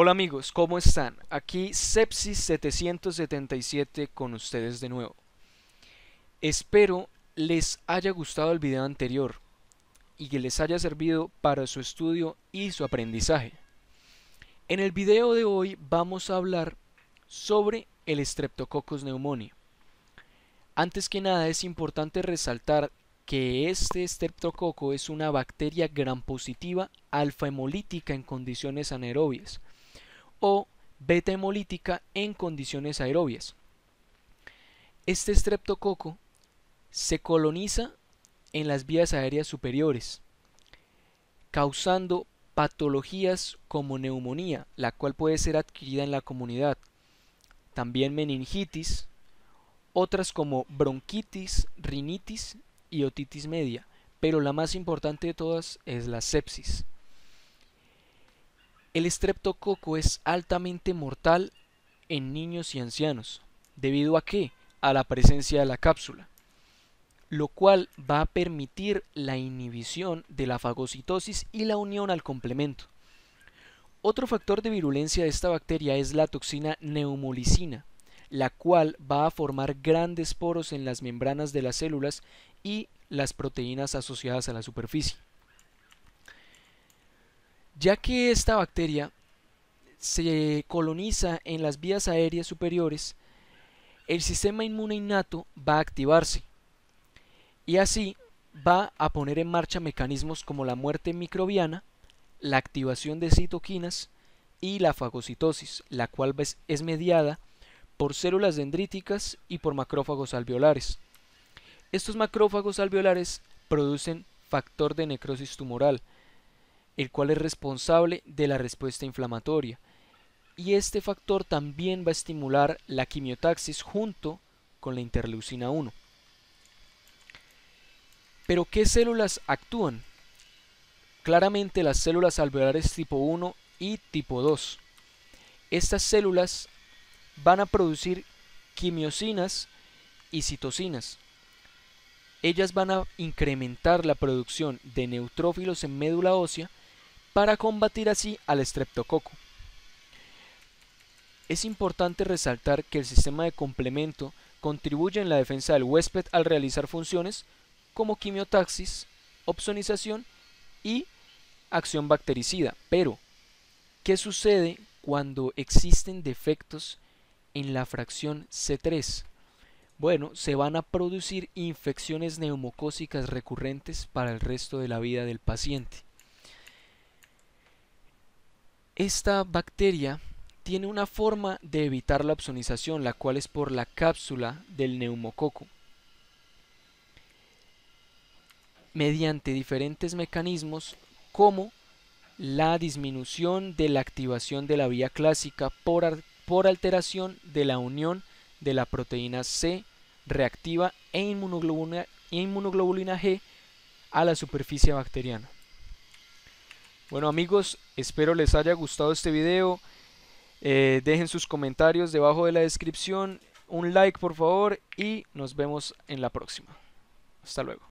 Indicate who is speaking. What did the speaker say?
Speaker 1: Hola amigos, ¿cómo están? Aquí Sepsis777 con ustedes de nuevo. Espero les haya gustado el video anterior y que les haya servido para su estudio y su aprendizaje. En el video de hoy vamos a hablar sobre el Streptococcus pneumoniae. Antes que nada es importante resaltar que este streptococo es una bacteria positiva alfa hemolítica en condiciones anaerobias o beta hemolítica en condiciones aerobias. Este streptococo se coloniza en las vías aéreas superiores, causando patologías como neumonía, la cual puede ser adquirida en la comunidad, también meningitis, otras como bronquitis, rinitis y otitis media, pero la más importante de todas es la sepsis. El estreptococo es altamente mortal en niños y ancianos. ¿Debido a que A la presencia de la cápsula, lo cual va a permitir la inhibición de la fagocitosis y la unión al complemento. Otro factor de virulencia de esta bacteria es la toxina neumolicina, la cual va a formar grandes poros en las membranas de las células y las proteínas asociadas a la superficie ya que esta bacteria se coloniza en las vías aéreas superiores, el sistema inmune innato va a activarse y así va a poner en marcha mecanismos como la muerte microbiana, la activación de citoquinas y la fagocitosis, la cual es mediada por células dendríticas y por macrófagos alveolares. Estos macrófagos alveolares producen factor de necrosis tumoral, el cual es responsable de la respuesta inflamatoria. Y este factor también va a estimular la quimiotaxis junto con la interleucina 1. Pero ¿qué células actúan? Claramente las células alveolares tipo 1 y tipo 2. Estas células van a producir quimiosinas y citocinas. Ellas van a incrementar la producción de neutrófilos en médula ósea para combatir así al estreptococo. Es importante resaltar que el sistema de complemento contribuye en la defensa del huésped al realizar funciones como quimiotaxis, opsonización y acción bactericida. Pero, ¿qué sucede cuando existen defectos en la fracción C3? Bueno, se van a producir infecciones neumocócicas recurrentes para el resto de la vida del paciente. Esta bacteria tiene una forma de evitar la opsonización, la cual es por la cápsula del neumococo. Mediante diferentes mecanismos como la disminución de la activación de la vía clásica por, alteración de la unión de la proteína C reactiva e inmunoglobulina G a la superficie bacteriana. Bueno amigos, espero les haya gustado este video. Eh, dejen sus comentarios debajo de la descripción. Un like por favor y nos vemos en la próxima. Hasta luego.